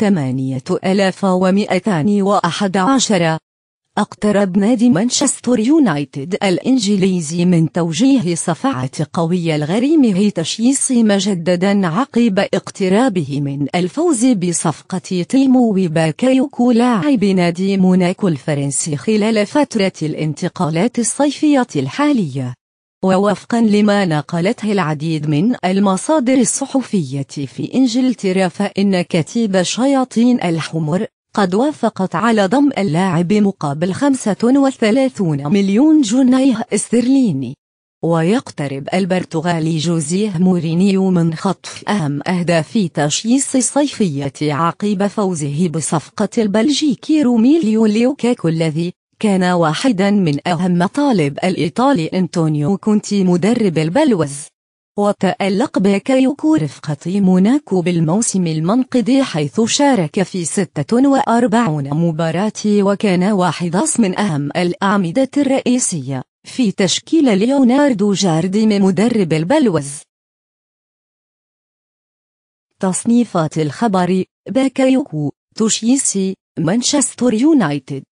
ثمانية ألاف ومئتان وأحد عشر اقترب نادي مانشستر يونايتد الإنجليزي من توجيه صفعة قوي الغريم هيتشيس مجددا عقب اقترابه من الفوز بصفقة تيمو وباكايوكو لاعب نادي موناكو الفرنسي خلال فترة الانتقالات الصيفية الحالية ووفقا لما نقلته العديد من المصادر الصحفية في إنجلترا فإن كتيب شياطين الحمر قد وافقت على ضم اللاعب مقابل 35 مليون جنيه استرليني ويقترب البرتغالي جوزيه مورينيو من خطف أهم أهداف تشييس الصيفية عقب فوزه بصفقة البلجيكي روميليو ليوكاكو الذي كان واحدا من أهم طالب الإيطالي أنتونيو كونتي مدرب البلوز وتألق بكايوكو رفقة موناكو بالموسم المنقضي حيث شارك في 46 مباراة وكان واحد من أهم الأعمدة الرئيسية في تشكيل ليوناردو جارديم مدرب البلوز تصنيفات الخبر باكايوكو توشيسي مانشستر يونايتد